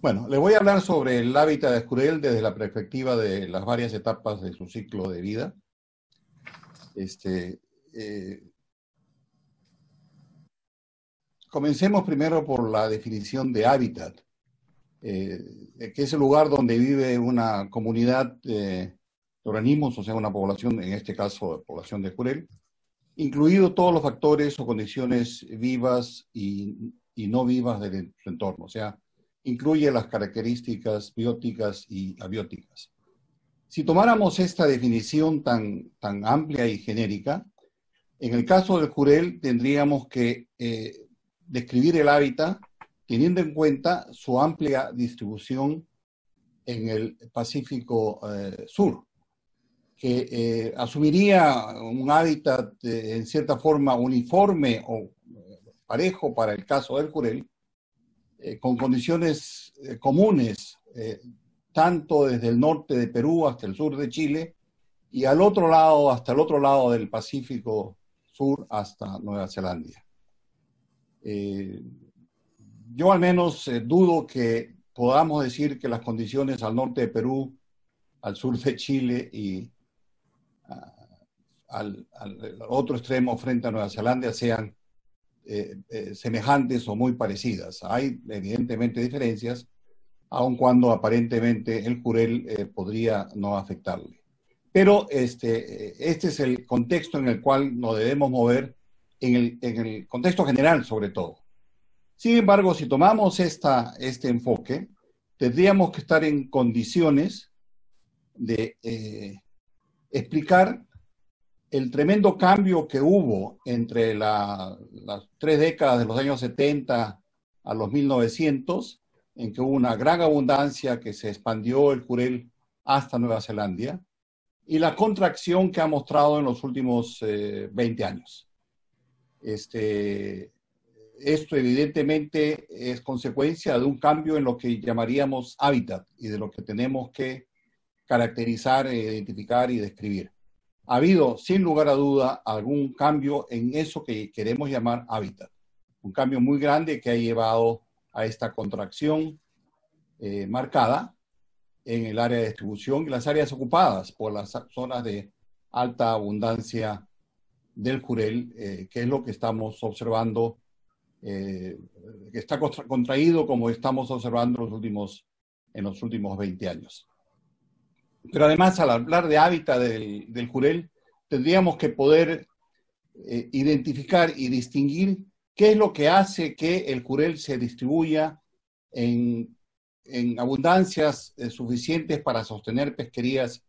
Bueno, le voy a hablar sobre el hábitat de Escurel desde la perspectiva de las varias etapas de su ciclo de vida. Este, eh, comencemos primero por la definición de hábitat, eh, que es el lugar donde vive una comunidad de organismos, o sea, una población, en este caso, población de Escurel, incluidos todos los factores o condiciones vivas y, no vivas de su entorno, o sea, incluye las características bióticas y abióticas. Si tomáramos esta definición tan, tan amplia y genérica, en el caso del jurel tendríamos que eh, describir el hábitat teniendo en cuenta su amplia distribución en el Pacífico eh, Sur, que eh, asumiría un hábitat en cierta forma uniforme o parejo para el caso del jurel, eh, con condiciones eh, comunes, eh, tanto desde el norte de Perú hasta el sur de Chile y al otro lado, hasta el otro lado del Pacífico Sur, hasta Nueva Zelanda. yo al menos dudo que podamos decir que las condiciones al norte de Perú, al sur de Chile y ah, al otro extremo frente a Nueva Zelanda sean eh, eh, semejantes o muy parecidas. Hay evidentemente diferencias, aun cuando aparentemente el curel eh, podría no afectarle. Pero este, este es el contexto en el cual nos debemos mover, en el, contexto general sobre todo. Sin embargo, si tomamos esta, este enfoque, tendríamos que estar en condiciones de explicar el tremendo cambio que hubo entre las tres décadas de los años 70 a los 1900, en que hubo una gran abundancia que se expandió el Curel hasta Nueva Zelanda, y la contracción que ha mostrado en los últimos 20 eh, años. Este, esto evidentemente es consecuencia de un cambio en lo que llamaríamos hábitat y de lo que tenemos que caracterizar, e identificar y describir ha habido, sin lugar a duda, algún cambio en eso que queremos llamar hábitat. Un cambio muy grande que ha llevado a esta contracción eh, marcada en el área de distribución y las áreas ocupadas por las zonas de alta abundancia del jurel, eh, que es lo que estamos observando, eh, que está contraído como estamos observando los últimos, en los últimos 20 años. Pero además, al hablar de hábitat del, del tendríamos que poder eh, identificar y distinguir qué es lo que hace que el jurel se distribuya en, abundancias eh, suficientes para sostener pesquerías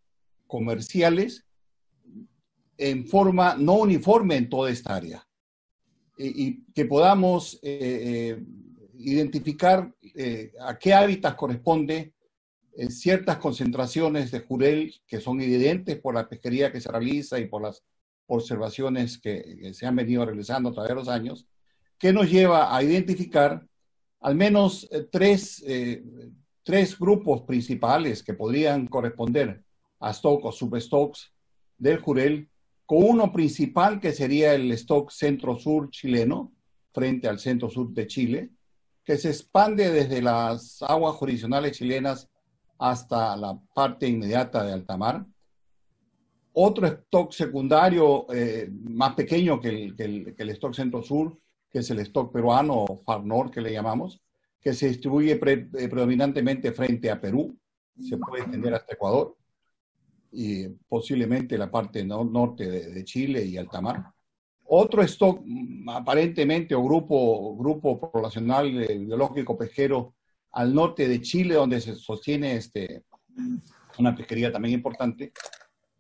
comerciales en forma no uniforme en toda esta área y, que podamos eh, identificar a qué hábitat corresponde en ciertas concentraciones de jurel que son evidentes por la pesquería que se realiza y por las observaciones que, se han venido realizando a través de los años, que nos lleva a identificar al menos eh, tres, eh, tres, grupos principales que podrían corresponder a stocks o substocks del jurel, con uno principal que sería el stock centro-sur chileno, frente al centro-sur de Chile, que se expande desde las aguas jurisdiccionales chilenas hasta la parte inmediata de altamar. Otro stock secundario eh, más pequeño que el, stock centro sur, que es el stock peruano o Far North que le llamamos, que se distribuye eh, predominantemente frente a Perú, se puede extender hasta Ecuador y posiblemente la parte norte de, Chile y altamar. Otro stock mm, aparentemente o grupo, grupo poblacional eh, biológico pesquero al norte de Chile, donde se sostiene este, una pesquería también importante.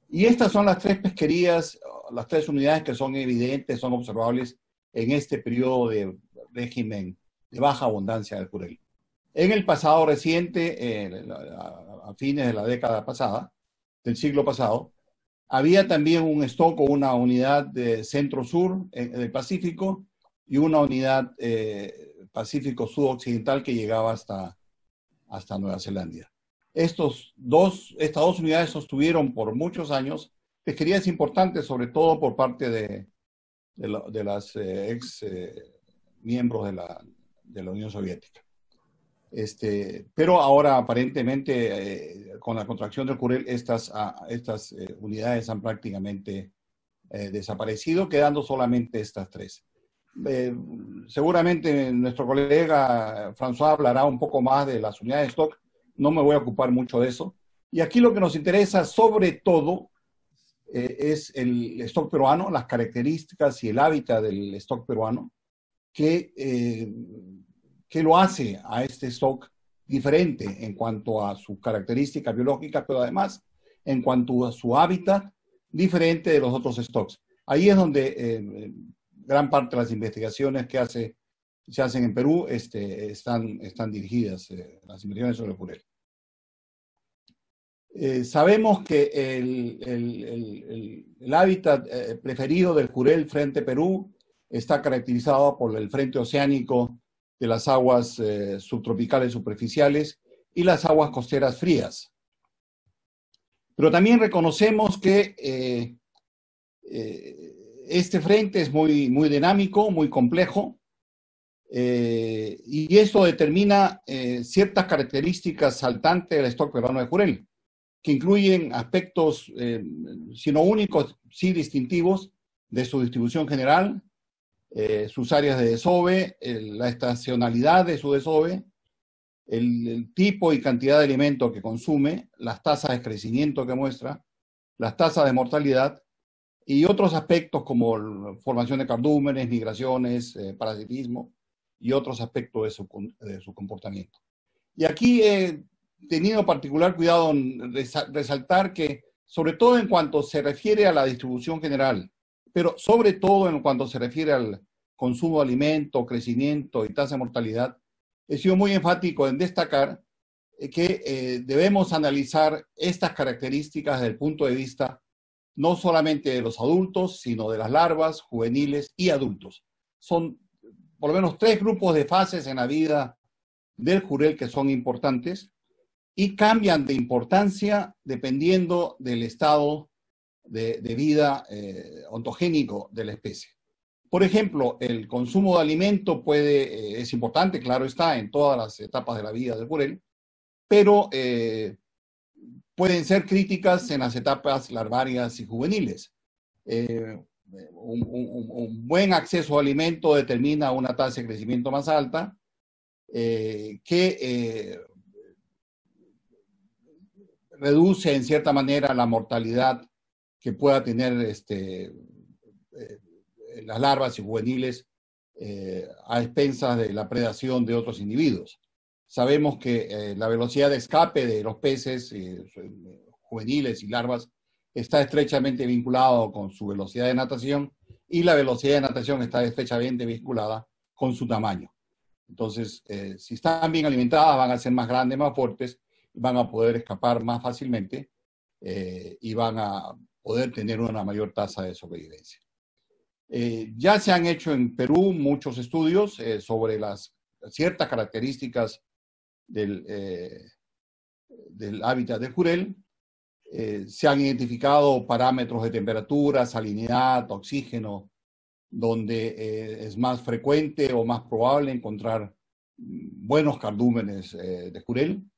Y estas son las tres pesquerías, las tres unidades que son evidentes, son observables en este periodo de régimen de baja abundancia del curel. En el pasado reciente, eh, a fines de la década pasada, del siglo pasado, había también un o una unidad de centro-sur eh, del Pacífico y una unidad eh, Pacífico Sudoccidental que llegaba hasta, hasta Nueva Zelanda. Estos dos, estas dos unidades sostuvieron por muchos años pesquerías importantes, sobre todo por parte de, de, las eh, ex eh, miembros de la, Unión Soviética. Este, pero ahora aparentemente eh, con la contracción del Curel estas ah, unidades han prácticamente desaparecido, quedando solamente estas tres. Eh, seguramente nuestro colega François hablará un poco más de las unidades de stock, no me voy a ocupar mucho de eso. Y aquí lo que nos interesa sobre todo eh, es el stock peruano, las características y el hábitat del stock peruano, eh, que, lo hace a este stock diferente en cuanto a su característica biológica pero además en cuanto a su hábitat diferente de los otros stocks. Ahí es donde gran parte de las investigaciones que se hacen en Perú este, están, están dirigidas, a eh, las investigaciones sobre el Jurel. Eh, sabemos que el, hábitat eh, preferido del jurel frente Perú está caracterizado por el frente oceánico de las aguas subtropicales superficiales y las aguas costeras frías. Pero también reconocemos que este frente es muy, dinámico, muy complejo, eh, y eso determina eh, ciertas características saltantes del stock peruano de jurel, que incluyen aspectos, eh, si no únicos, sí distintivos de su distribución general, sus áreas de desove, la estacionalidad de su desove, el, el tipo y cantidad de alimento que consume, las tasas de crecimiento que muestra, las tasas de mortalidad, y otros aspectos como formación de cardúmenes, migraciones, eh, parasitismo y otros aspectos de su, comportamiento. Y aquí he tenido particular cuidado en resaltar que, sobre todo en cuanto se refiere a la distribución general, pero sobre todo en cuanto se refiere al consumo de alimento, crecimiento y tasa de mortalidad, he sido muy enfático en destacar que eh, debemos analizar estas características desde el punto de vista no solamente de los adultos, sino de las larvas, juveniles y adultos. Son por lo menos tres grupos de fases en la vida del jurel que son importantes y cambian de importancia dependiendo del estado de, vida eh, ontogénico de la especie. Por ejemplo, el consumo de alimento puede, eh, es importante, claro está, en todas las etapas de la vida del jurel, pero eh, pueden ser críticas en las etapas larvarias y juveniles. Eh, un, buen acceso a alimento determina una tasa de crecimiento más alta, eh, que eh, reduce en cierta manera la mortalidad que pueda tener este, las larvas y juveniles a expensas de la predación de otros individuos. Sabemos que eh, la velocidad de escape de los peces eh, juveniles y larvas está estrechamente vinculado con su velocidad de natación y la velocidad de natación está estrechamente vinculada con su tamaño. Entonces, eh, si están bien alimentadas, van a ser más grandes, más fuertes, van a poder escapar más fácilmente y van a poder tener una mayor tasa de sobrevivencia. ya se han hecho en Perú muchos estudios sobre las ciertas características eh, del, hábitat de jurel, eh, se han identificado parámetros de temperatura, salinidad, oxígeno, donde eh, es más frecuente o más probable encontrar buenos cardúmenes de jurel.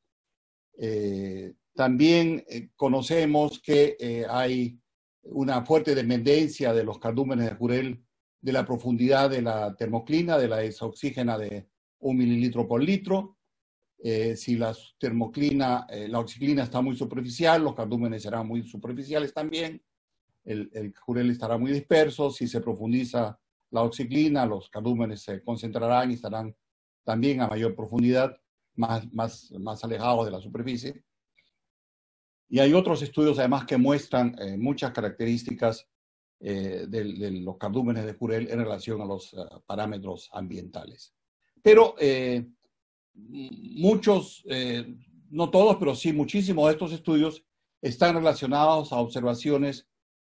también conocemos que hay una fuerte dependencia de los cardúmenes de jurel de la profundidad de la termoclina, de la exoxígena de un mililitro por litro, eh, si la termoclina, eh, la oxiclina está muy superficial, los cardúmenes serán muy superficiales también, el, el jurel estará muy disperso, si se profundiza la oxiclina, los cardúmenes se concentrarán y estarán también a mayor profundidad, más, más, más alejados de la superficie. Y hay otros estudios además que muestran eh, muchas características de, los cardúmenes de jurel en relación a los parámetros ambientales. Pero muchos, eh, no todos, pero sí muchísimos de estos estudios están relacionados a observaciones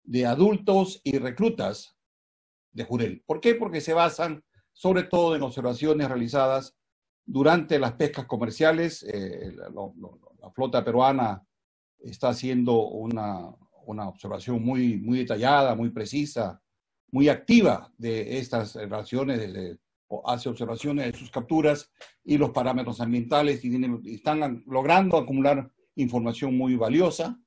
de adultos y reclutas de Jurel. ¿Por qué? Porque se basan sobre todo en observaciones realizadas durante las pescas comerciales. Eh, la, flota peruana está haciendo una, una, observación muy, muy detallada, muy precisa, muy activa de estas relaciones desde hace observaciones de sus capturas y los parámetros ambientales y, están logrando acumular información muy valiosa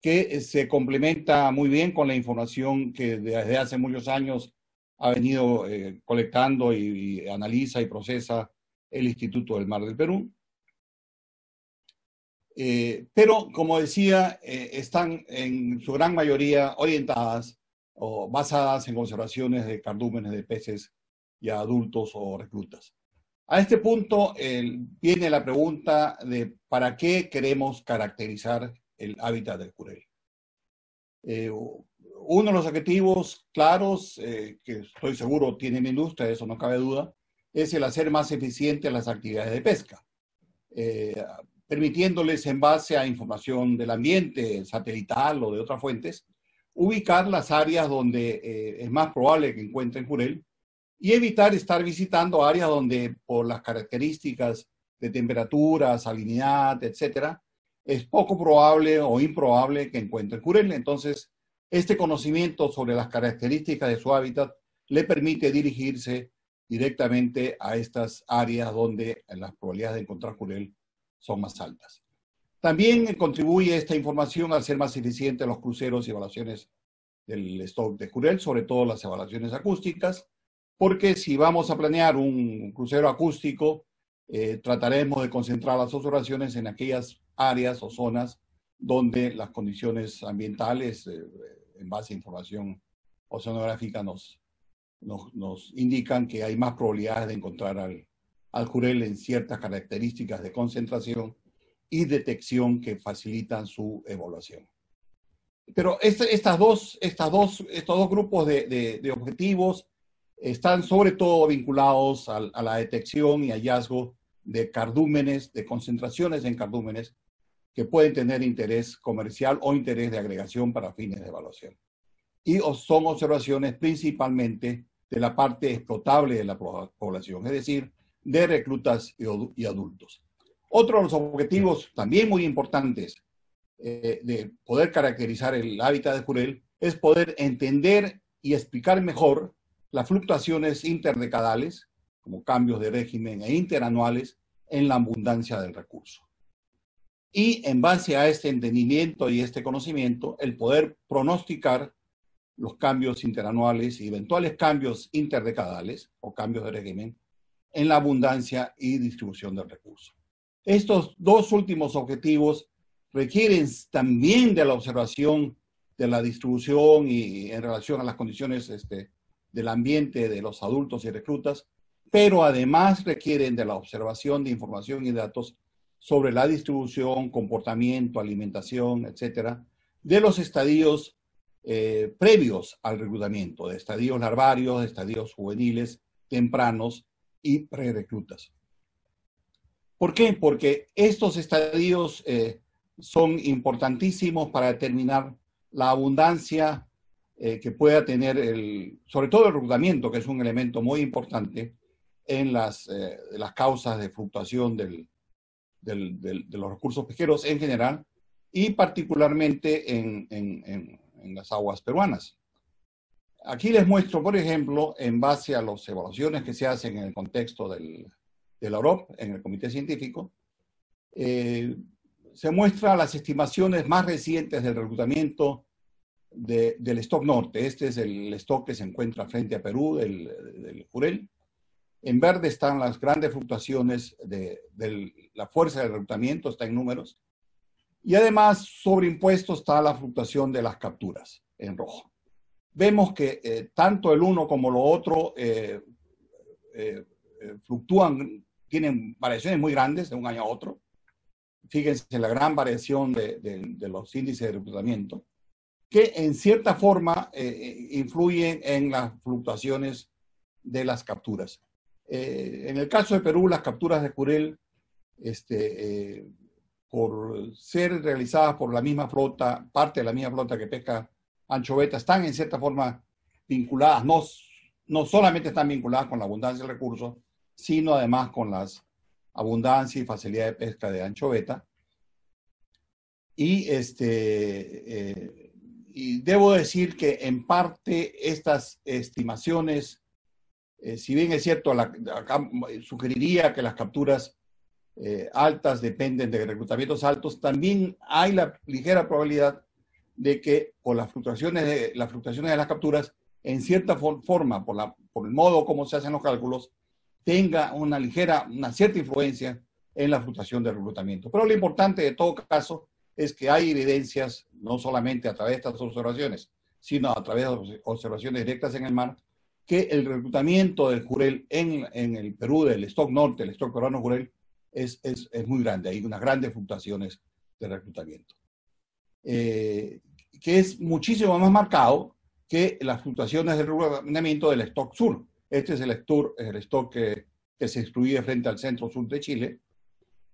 que eh, se complementa muy bien con la información que desde hace muchos años ha venido eh, colectando y, analiza y procesa el Instituto del Mar del Perú. Eh, pero, como decía, están en su gran mayoría orientadas o basadas en observaciones de cardúmenes de peces y a adultos o reclutas. A este punto viene la pregunta de para qué queremos caracterizar el hábitat del Jurel? Eh, uno de los objetivos claros, eh, que estoy seguro tiene mi industria, eso no cabe duda, es el hacer más eficientes las actividades de pesca, eh, permitiéndoles en base a información del ambiente, satelital o de otras fuentes, ubicar las áreas donde es más probable que encuentren jurel y evitar estar visitando áreas donde por las características de temperatura, salinidad, etcétera, es poco probable o improbable que encuentre curel. Entonces, este conocimiento sobre las características de su hábitat le permite dirigirse directamente a estas áreas donde las probabilidades de encontrar curel son más altas. También contribuye esta información al ser más eficiente los cruceros y evaluaciones del stock de curel, sobre todo las evaluaciones acústicas, porque si vamos a planear un crucero acústico, eh, trataremos de concentrar las observaciones en aquellas áreas o zonas donde las condiciones ambientales, eh, en base a información oceanográfica, nos, nos, indican que hay más probabilidades de encontrar al, jurel en ciertas características de concentración y detección que facilitan su evaluación. Pero este, estas dos, estos dos grupos de objetivos están sobre todo vinculados a, la detección y hallazgo de cardúmenes, de concentraciones en cardúmenes que pueden tener interés comercial o interés de agregación para fines de evaluación. Y son observaciones principalmente de la parte explotable de la población, es decir, de reclutas y, adultos. Otro de los objetivos también muy importantes eh, de poder caracterizar el hábitat de Jurel es poder entender y explicar mejor las fluctuaciones interdecadales, como cambios de régimen e interanuales, en la abundancia del recurso. Y en base a este entendimiento y este conocimiento, el poder pronosticar los cambios interanuales y eventuales cambios interdecadales o cambios de régimen en la abundancia y distribución del recurso. Estos dos últimos objetivos requieren también de la observación de la distribución y en relación a las condiciones este, del ambiente de los adultos y reclutas, pero además requieren de la observación de información y datos sobre la distribución, comportamiento, alimentación, etcétera, de los estadios eh, previos al reclutamiento, de estadios larvarios, de estadios juveniles, tempranos y prereclutas. ¿Por qué? Porque estos estadios eh, son importantísimos para determinar la abundancia eh, que pueda tener, sobre todo el reclutamiento, que es un elemento muy importante en las, eh, causas de fluctuación de los recursos pesqueros en general y particularmente en, las aguas peruanas. Aquí les muestro, por ejemplo, en base a las evaluaciones que se hacen en el contexto del, de la OROP, en el Comité Científico, eh, se muestran las estimaciones más recientes del reclutamiento del stock norte. Este es el stock que se encuentra frente a Perú, del, del Jurel. En verde están las grandes fluctuaciones de, la fuerza de reclutamiento, está en números. Y además, sobre impuestos está la fluctuación de las capturas, en rojo. Vemos que eh, tanto el uno como lo otro eh, eh, fluctúan, tienen variaciones muy grandes de un año a otro. Fíjense la gran variación de, de los índices de reclutamiento que en cierta forma eh, eh, influyen en las fluctuaciones de las capturas. Eh, en el caso de Perú, las capturas de Curel este, por ser realizadas por la misma flota, parte de la misma flota que pesca anchoveta, están en cierta forma vinculadas, no, no solamente están vinculadas con la abundancia de recursos, sino además con las abundancia y facilidad de pesca de anchoveta. Y este, y debo decir que en parte estas estimaciones, eh, si bien es cierto, acá sugeriría que las capturas eh, altas dependen de reclutamientos altos, también hay la ligera probabilidad de que por las fluctuaciones de, las de las capturas, en cierta forma, por, por el modo como se hacen los cálculos, tenga una ligera, una cierta influencia en la fluctuación del reclutamiento. Pero lo importante de todo caso es que hay evidencias, no solamente a través de estas observaciones, sino a través de observaciones directas en el mar, que el reclutamiento del jurel en, el Perú, del stock norte, el stock peruano jurel, es, es, muy grande. Hay unas grandes fluctuaciones de reclutamiento. Eh, que es muchísimo más marcado que las fluctuaciones del reclutamiento del stock sur. Este es el, stock, el stock que, que se excluye frente al centro sur de Chile,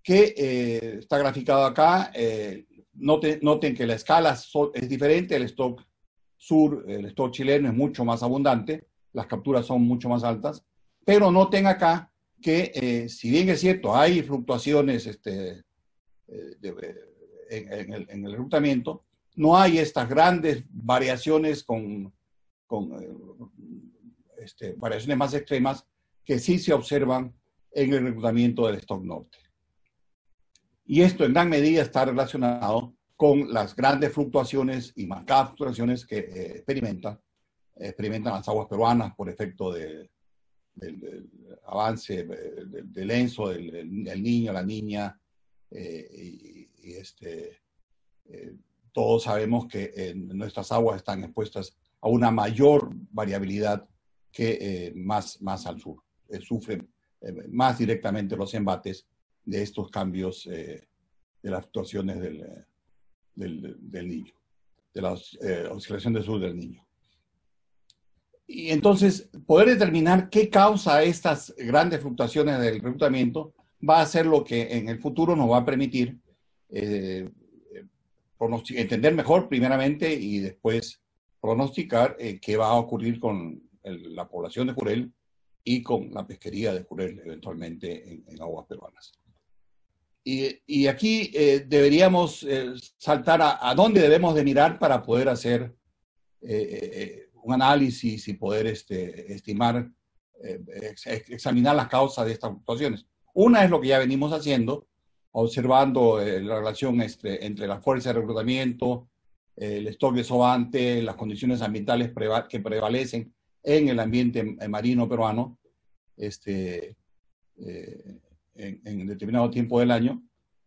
que eh, está graficado acá. Eh, noten, que la escala es diferente, el stock sur, el stock chileno es mucho más abundante, las capturas son mucho más altas, pero noten acá que eh, si bien es cierto, hay fluctuaciones este, en, el, reclutamiento, no hay estas grandes variaciones con, este, variaciones más extremas que sí se observan en el reclutamiento del stock norte. Y esto en gran medida está relacionado con las grandes fluctuaciones y marcadas fluctuaciones que eh, experimentan, experimentan las aguas peruanas por efecto del, avance eh, del, ENSO, del, niño, la niña, eh, y, este, todos sabemos que nuestras aguas están expuestas a una mayor variabilidad que más, más al sur. sufren más directamente los embates de estos cambios eh, de las fluctuaciones eh, del, niño, de la oscilación eh, de sur del niño. Y entonces, poder determinar qué causa estas grandes fluctuaciones del reclutamiento va a ser lo que en el futuro nos va a permitir entender mejor primeramente y después pronosticar qué va a ocurrir con la población de jurel y con la pesquería de jurel eventualmente en aguas peruanas. Y, aquí eh, deberíamos eh, saltar a, dónde debemos de mirar para poder hacer eh, un análisis y poder este, estimar, examinar las causas de estas fluctuaciones. Una es lo que ya venimos haciendo, observando la relación este, entre la fuerza de reclutamiento, el stock de sobante, las condiciones ambientales que prevalecen en el ambiente marino peruano, este, en, determinado tiempo del año,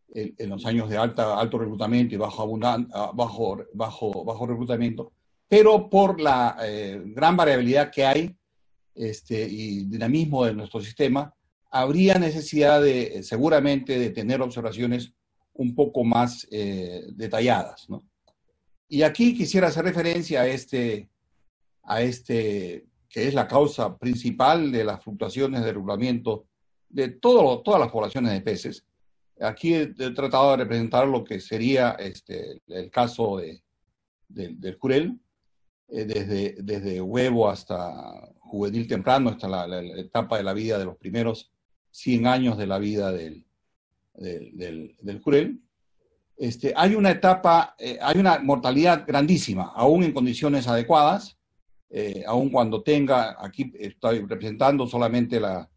en, los años de alto reclutamiento y ah, bajo, bajo, bajo, reclutamiento, pero por la eh, gran variabilidad que hay este, y dinamismo de nuestro sistema, habría necesidad de, eh, seguramente, de tener observaciones un poco más eh, detalladas. ¿no? Y aquí quisiera hacer referencia a este, a este, que es la causa principal de las fluctuaciones de reclutamiento de todas las poblaciones de peces. Aquí he, tratado de representar lo que sería este, el caso de, del curel, eh, desde, desde huevo hasta juvenil temprano, hasta la, etapa de la vida de los primeros 100 años de la vida del, del, del, Este, hay una etapa, eh, hay una mortalidad grandísima, aún en condiciones adecuadas, eh, aún cuando tenga, aquí estoy representando solamente la,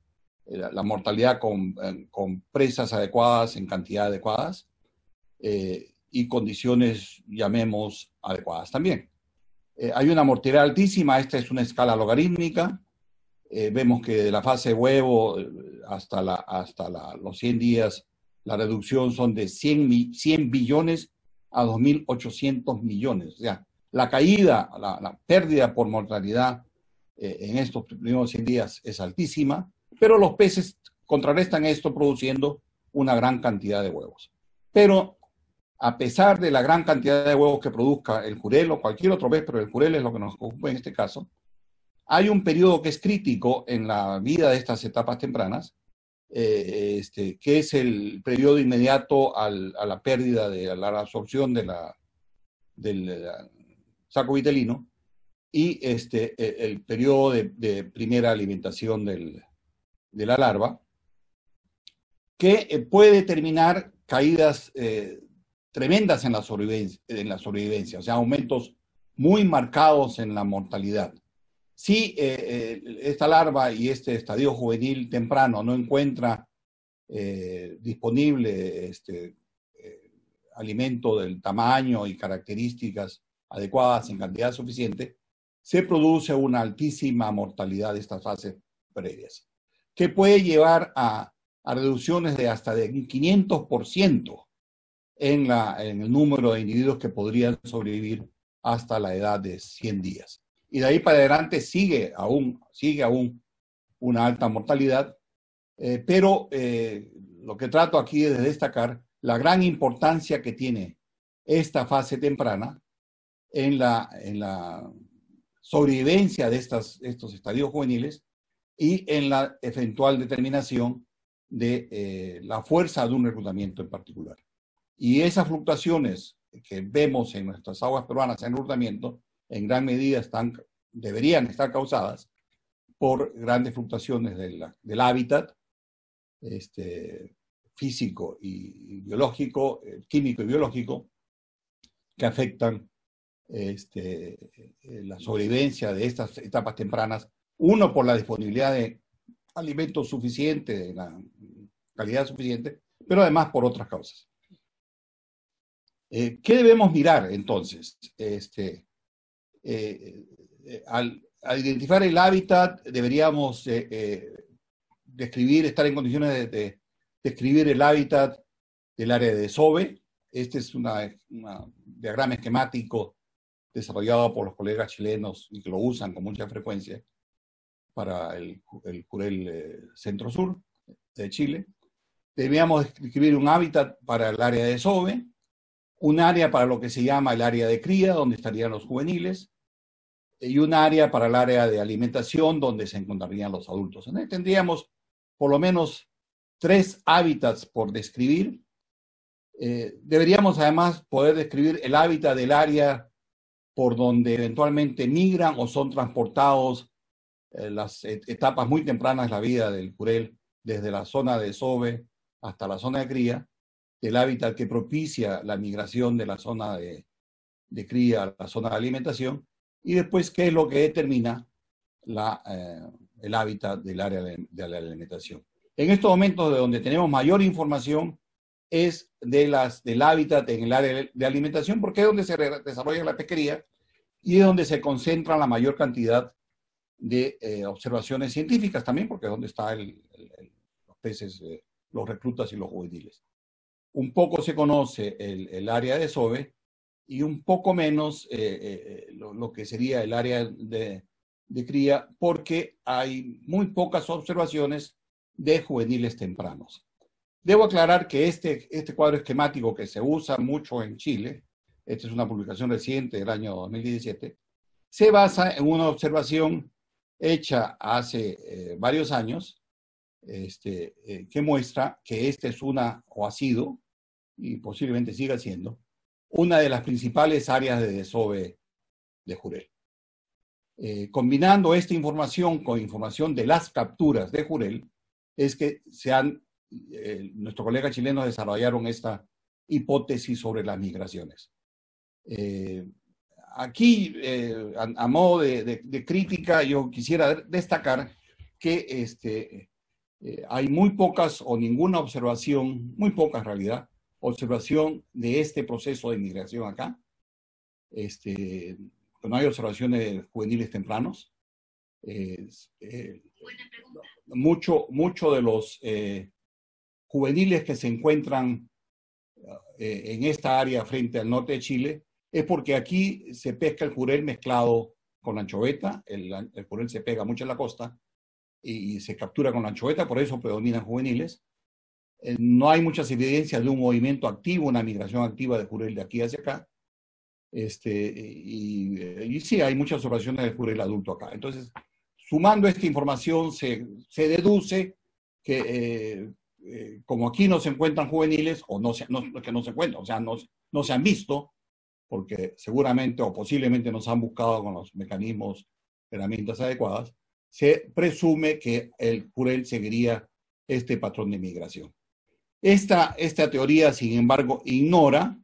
eh, la mortalidad eh, con, presas adecuadas, en cantidad adecuadas eh, y condiciones, llamemos, adecuadas también. hay una mortalidad altísima, esta es una escala logarítmica. vemos que de la fase huevo hasta, hasta los 100 días, la reducción son de 100, 100 billones a 2.800 millones. O sea, la caída, la pérdida por mortalidad en estos primeros 100 días es altísima pero los peces contrarrestan esto produciendo una gran cantidad de huevos. Pero a pesar de la gran cantidad de huevos que produzca el jurel o cualquier otro pez, pero el jurel es lo que nos ocupa en este caso, hay un periodo que es crítico en la vida de estas etapas tempranas, eh, este, que es el periodo inmediato a la pérdida de la absorción del saco vitelino y este, e, el periodo de primera alimentación del, de la larva, que eh, puede determinar caídas eh, tremendas en la, sobrevivencia, o sea, aumentos muy marcados en la mortalidad. Si eh, esta larva y este estadio juvenil temprano no encuentra disponible este, alimento del tamaño y características adecuadas en cantidad suficiente, se produce una altísima mortalidad de estas fases previas que puede llevar a, reducciones de hasta de 500% en, la, en el número de individuos que podrían sobrevivir hasta la edad de 100 días. Y de ahí para adelante sigue aún, sigue aún una alta mortalidad, eh, pero eh, lo que trato aquí es de destacar la gran importancia que tiene esta fase temprana en la, en la sobrevivencia de estas, estos estadios juveniles y en la eventual determinación de eh, la fuerza de un reclutamiento en particular. Y esas fluctuaciones que vemos en nuestras aguas peruanas en reclutamiento, en gran medida están, deberían estar causadas por grandes fluctuaciones del, hábitat este, físico y biológico, eh, químico y biológico, que afectan este, eh, la sobrevivencia de estas etapas tempranas uno, por la disponibilidad de alimentos suficientes, de la calidad suficiente, pero además por otras causas. Eh, ¿Qué debemos mirar entonces? Este, eh, eh, al, identificar el hábitat, deberíamos describir, estar en condiciones de, de, describir el hábitat del área de desove. Este es un diagrama esquemático desarrollado por los colegas chilenos y que lo usan con mucha frecuencia para el, el eh, Centro Sur de Chile. Debíamos describir un hábitat para el área de SOVE, un área para lo que se llama el área de cría, donde estarían los juveniles, y un área para el área de alimentación, donde se encontrarían los adultos. tendríamos por lo menos tres hábitats por describir. Eh, deberíamos además poder describir el hábitat del área por donde eventualmente migran o son transportados eh, las etapas muy tempranas de la vida del curel, desde la zona de sobe hasta la zona de cría, el hábitat que propicia la migración de la zona de, cría a la zona de alimentación, y después qué es lo que determina eh, el hábitat del área de, alimentación. En estos momentos de donde tenemos mayor información es de del hábitat en el área de alimentación, porque es donde se desarrolla la pesquería y es donde se concentra la mayor cantidad de eh, observaciones científicas también, porque es donde están los peces, eh, los reclutas y los juveniles. Un poco se conoce el, área de Sobe y un poco menos eh, lo, que sería el área de, cría, porque hay muy pocas observaciones de juveniles tempranos. Debo aclarar que este, este cuadro esquemático que se usa mucho en Chile, esta es una publicación reciente del año 2017, se basa en una observación hecha hace eh, varios años, este, eh, que muestra que esta es una, o ha sido, y posiblemente siga siendo, una de las principales áreas de desove de jurel. Eh, combinando esta información con información de las capturas de jurel, es que se han, nuestro colega chileno desarrollaron esta hipótesis sobre las migraciones aquí, eh, a, modo de, crítica, yo quisiera destacar que este, eh, hay muy pocas o ninguna observación, muy pocas en realidad, observación de este proceso de migración acá. Este, no hay observaciones juveniles tempranos. Eh, mucho, mucho de los juveniles que se encuentran en esta área frente al norte de Chile es porque aquí se pesca el jurel mezclado con la anchoveta, el, jurel se pega mucho en la costa y, se captura con la anchoveta, por eso predominan juveniles. Eh, no hay muchas evidencias de un movimiento activo, una migración activa de jurel de aquí hacia acá. Este, y, sí, hay muchas observaciones de jurel adulto acá. Entonces, sumando esta información, se, deduce que eh, eh, como aquí no se encuentran juveniles, o que no se encuentran, o sea, no se han visto, porque seguramente o posiblemente nos han buscado con los mecanismos, herramientas adecuadas, se presume que el Jurel seguiría este patrón de migración. Esta, esta teoría, sin embargo, ignora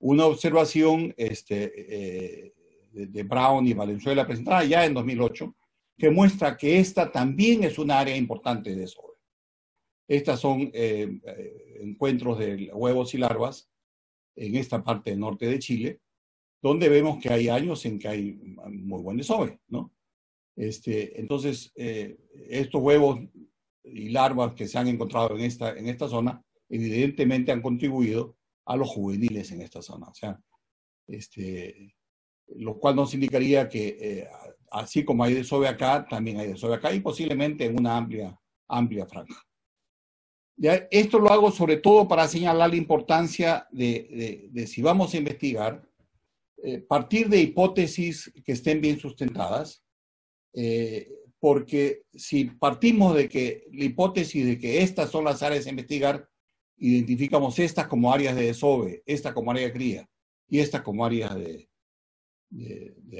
una observación este, eh, de, Brown y Valenzuela presentada ya en 2008, que muestra que esta también es un área importante de sobre. Estas son eh, eh, encuentros de huevos y larvas en esta parte norte de Chile, donde vemos que hay años en que hay muy buen desove, ¿no? Este, entonces, eh, estos huevos y larvas que se han encontrado en esta, en esta zona, evidentemente han contribuido a los juveniles en esta zona. O sea, este, lo cual nos indicaría que eh, así como hay desove acá, también hay desove acá y posiblemente en una amplia, amplia franja. Esto lo hago sobre todo para señalar la importancia de, si vamos a investigar, eh, partir de hipótesis que estén bien sustentadas, eh, porque si partimos de que la hipótesis de que estas son las áreas a investigar, identificamos estas como áreas de desove, estas como área de cría y estas como áreas de,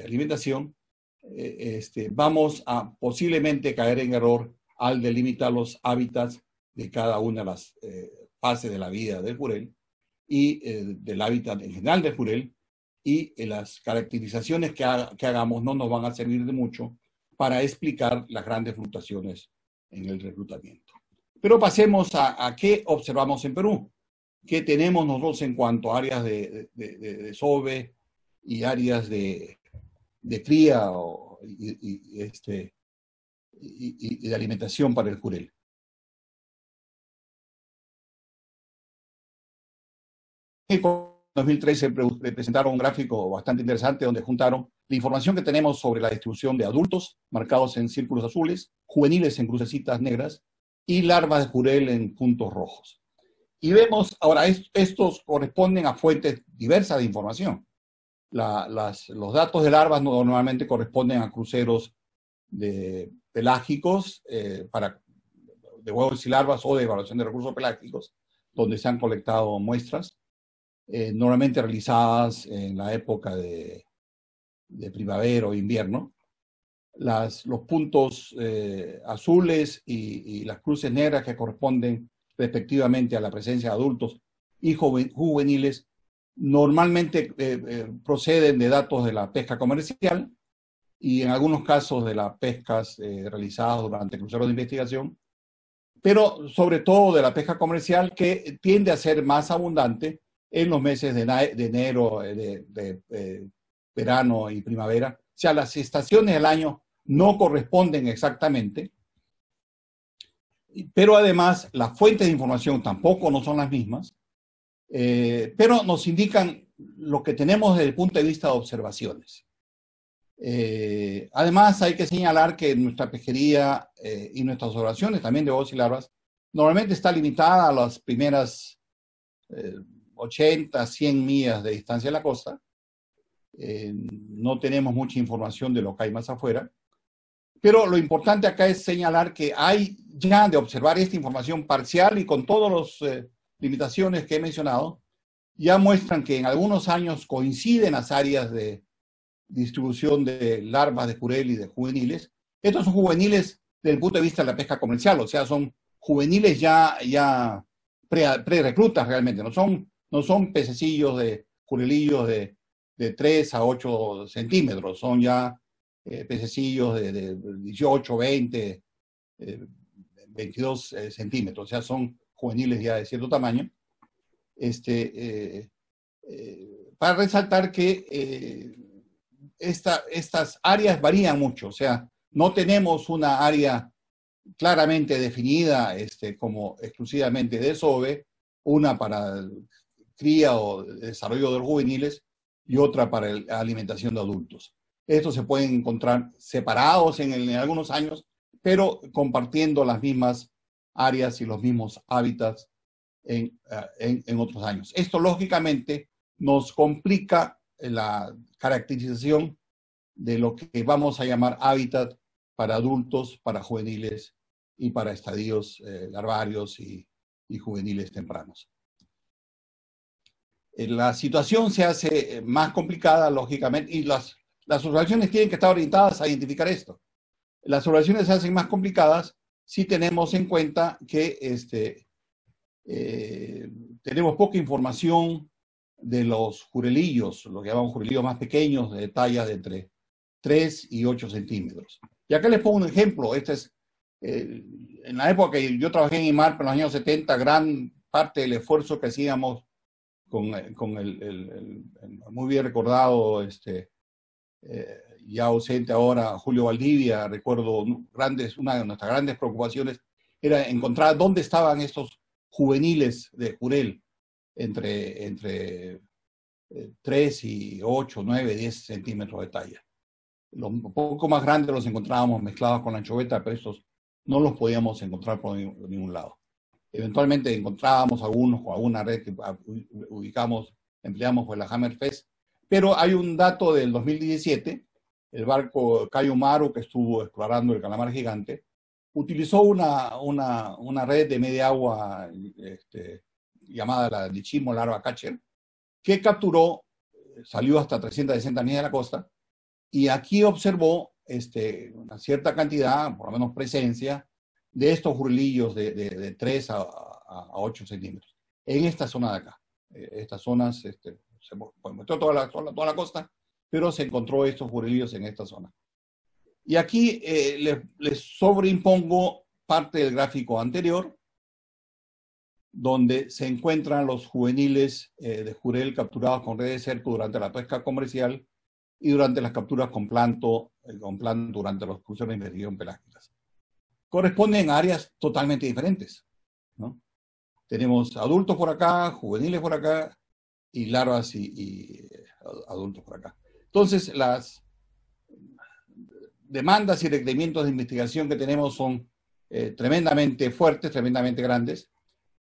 alimentación, eh, este, vamos a posiblemente caer en error al delimitar los hábitats de cada una de las eh, fases de la vida del jurel y eh, del hábitat en general del jurel y eh, las caracterizaciones que, hagamos no nos van a servir de mucho para explicar las grandes fluctuaciones en el reclutamiento. Pero pasemos a, qué observamos en Perú, qué tenemos nosotros en cuanto a áreas de, de, sobe y áreas de, cría o, este, y, y de alimentación para el jurel. que en 2013 presentaron un gráfico bastante interesante donde juntaron la información que tenemos sobre la distribución de adultos marcados en círculos azules, juveniles en crucecitas negras y larvas de jurel en puntos rojos. Y vemos, ahora, estos corresponden a fuentes diversas de información. los datos de larvas normalmente corresponden a cruceros pelágicos, eh, de huevos y larvas o de evaluación de recursos pelágicos, donde se han colectado muestras eh, normalmente realizadas en la época de, primavera o invierno. los puntos eh, azules y, las cruces negras que corresponden respectivamente a la presencia de adultos y juveniles normalmente eh, proceden de datos de la pesca comercial y en algunos casos de las pescas realizadas durante cruceros de investigación, pero sobre todo de la pesca comercial que tiende a ser más abundante en los meses de, enero, eh, de, eh, verano y primavera. O sea, las estaciones del año no corresponden exactamente, pero además las fuentes de información tampoco no son las mismas, eh, pero nos indican lo que tenemos desde el punto de vista de observaciones. además, hay que señalar que nuestra pesquería y nuestras observaciones también de voz y larvas normalmente está limitada a las primeras 80, 100 millas de distancia de la costa. Eh, no tenemos mucha información de lo que hay más afuera. Pero lo importante acá es señalar que hay ya de observar esta información parcial y con todas las eh, limitaciones que he mencionado, ya muestran que en algunos años coinciden las áreas de distribución de larvas de jurel y de juveniles. Estos son juveniles desde el punto de vista de la pesca comercial, o sea, son juveniles ya, ya pre-reclutas realmente, no son no son pececillos de jurelillos de, 3 a 8 centímetros, son ya eh, pececillos de, 18, 20, 22 centímetros, o sea, son juveniles ya de cierto tamaño. Este, eh, eh, para resaltar que esta, estas áreas varían mucho, o sea, no tenemos una área claramente definida este, como exclusivamente de SOBE, una para cría o desarrollo de los juveniles y otra para la alimentación de adultos. Estos se pueden encontrar separados en, algunos años, pero compartiendo las mismas áreas y los mismos hábitats eh, en, otros años. Esto lógicamente nos complica la caracterización de lo que vamos a llamar hábitat para adultos, para juveniles y para estadios eh, larvarios y juveniles tempranos. Eh, la situación se hace eh, más complicada, lógicamente, y las, las observaciones tienen que estar orientadas a identificar esto. Las observaciones se hacen más complicadas si tenemos en cuenta que este, eh, tenemos poca información de los jurelillos, lo que llamamos jurelillos más pequeños, de tallas de entre 3 y 8 centímetros. Y acá les pongo un ejemplo. Este es, en la época que yo trabajé en IMARP en los años 70, gran parte del esfuerzo que hacíamos con, eh, el, muy bien recordado, este, eh, ya ausente ahora, Julio Valdivia, recuerdo grandes, una de nuestras grandes preocupaciones era encontrar dónde estaban estos juveniles de Jurel, entre, entre 3 eh, y 8, 9, 10 centímetros de talla. Los poco más grandes los encontrábamos mezclados con la anchoveta, pero estos no los podíamos encontrar por ningún lado. Eventualmente encontrábamos algunos o alguna red que ubicamos, empleamos fue la Hammerfest, pero hay un dato del 2017, el barco Cayo Maru, que estuvo explorando el calamar gigante, utilizó una, una, una red de media agua este, llamada la Lichimo Larva Catcher, que capturó, salió hasta 360 millas de la costa, y aquí observó este, una cierta cantidad, por lo menos presencia, de estos hurlillos de, de, 3 a, a, 8 centímetros, en esta zona de acá. Eh, estas zonas, este, se mostró pues, toda la, toda la costa, pero se encontró estos hurlillos en esta zona. Y aquí eh, les, sobreimpongo parte del gráfico anterior, donde se encuentran los juveniles eh, de jurel capturados con red de cerco durante la pesca comercial y durante las capturas con planto, con durante las excursiones de investigación pelágica corresponden a áreas totalmente diferentes. ¿no? Tenemos adultos por acá, juveniles por acá, y larvas y, eh, adultos por acá. Entonces, las demandas y requerimientos de investigación que tenemos son eh, tremendamente fuertes, tremendamente grandes,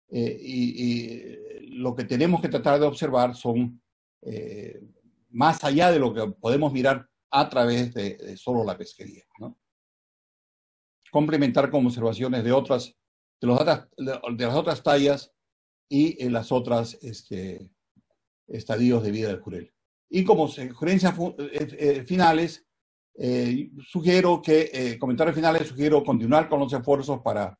eh, y, lo que tenemos que tratar de observar son, más allá de lo que podemos mirar a través de, de solo la pesquería. ¿no? complementar con observaciones de otras, de, los, de las otras tallas y en eh, las otras este, estadios de vida del jurel. Y como sugerencias eh, eh, finales, sugiero que, comentarios finales, sugiero continuar con los esfuerzos para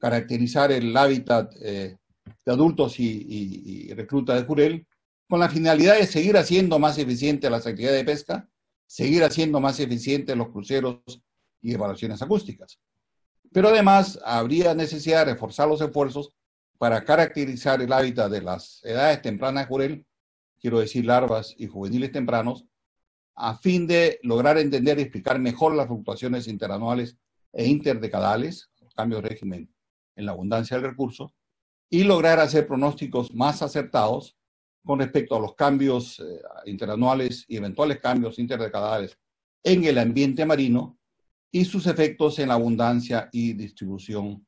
caracterizar el hábitat de adultos y, y, recluta de jurel, con la finalidad de seguir haciendo más eficiente las actividades de pesca, seguir haciendo más eficientes los cruceros y evaluaciones acústicas. Pero además habría necesidad de reforzar los esfuerzos para caracterizar el hábitat de las edades tempranas de jurel, quiero decir larvas y juveniles tempranos, a fin de lograr entender y explicar mejor las fluctuaciones interanuales e interdecadales, cambios de régimen en la abundancia del recurso, y lograr hacer pronósticos más acertados con respecto a los cambios eh, interanuales y eventuales cambios interdecadales en el ambiente marino y sus efectos en la abundancia y distribución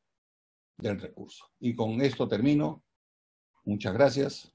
del recurso. Y con esto termino. Muchas gracias.